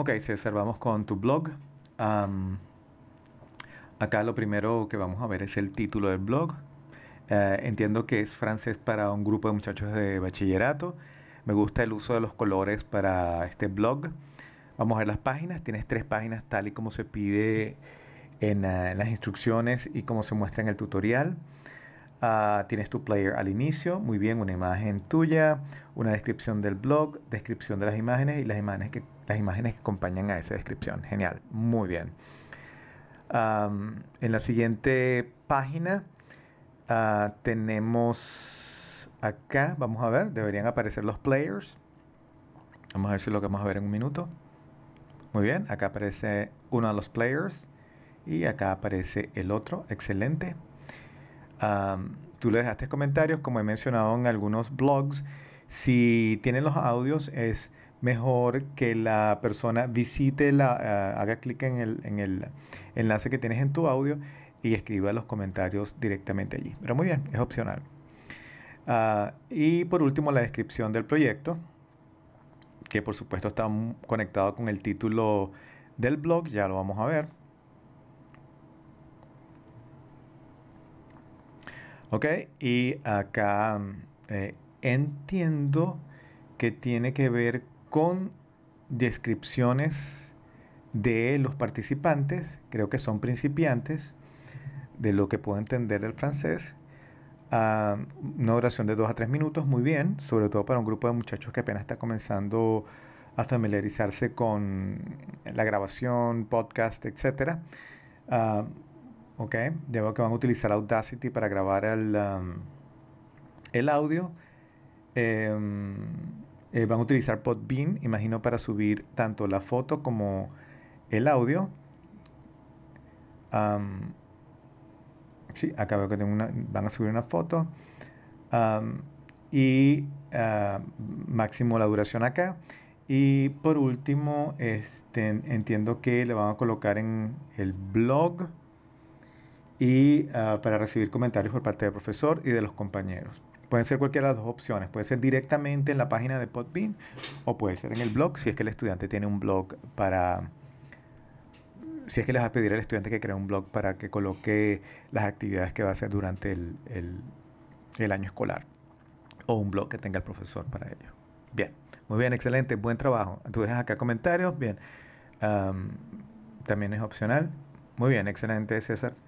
Ok, César, vamos con tu blog. acá lo primero que vamos a ver es el título del blog. Eh, entiendo que es francés para un grupo de muchachos de bachillerato. Me gusta el uso de los colores para este blog. Vamos a ver las páginas. Tienes tres páginas tal y como se pide en, eh, las instrucciones y como se muestra en el tutorial. Ah, tienes tu player al inicio, muy bien, una imagen tuya, una descripción del blog, descripción de las imágenes y las imágenes que las imágenes que acompañan a esa descripción. Genial, muy bien. en la siguiente página ah, tenemos acá, vamos a ver, deberían aparecer los players. Vamos a ver si lo que vamos a ver en un minuto. Muy bien, acá aparece uno de los players y acá aparece el otro. Excelente. tú le dejaste comentarios, como he mencionado en algunos blogs. Si tienen los audios, es mejor que la persona visite, la, eh, haga clic en el, enlace que tienes en tu audio y escriba los comentarios directamente allí. Pero muy bien, es opcional. Ah, y por último, la descripción del proyecto, que por supuesto está conectado con el título del blog, ya lo vamos a ver. Ok, y acá eh, entiendo que tiene que ver con con descripciones de los participantes, creo que son principiantes, de lo que puedo entender del francés. una duración de dos a tres minutos, muy bien, sobre todo para un grupo de muchachos que apenas está comenzando a familiarizarse con la grabación, podcast, etc. Ah, ok, ya que van a utilizar Audacity para grabar el, el audio. Eh, eh, van a utilizar Podbean, imagino, para subir tanto la foto como el audio. sí, acá veo que una, van a subir una foto. y ah, máximo la duración acá. Y por último, este, entiendo que le van a colocar en el blog y ah, para recibir comentarios por parte del profesor y de los compañeros. Pueden ser cualquiera de las dos opciones. Puede ser directamente en la página de Podbean o puede ser en el blog, si es que el estudiante tiene un blog para... Si es que les va a pedir al estudiante que cree un blog para que coloque las actividades que va a hacer durante el, año escolar. O un blog que tenga el profesor para ello. Bien, muy bien, excelente, buen trabajo. Tú dejas acá comentarios, bien. también es opcional. Muy bien, excelente, César.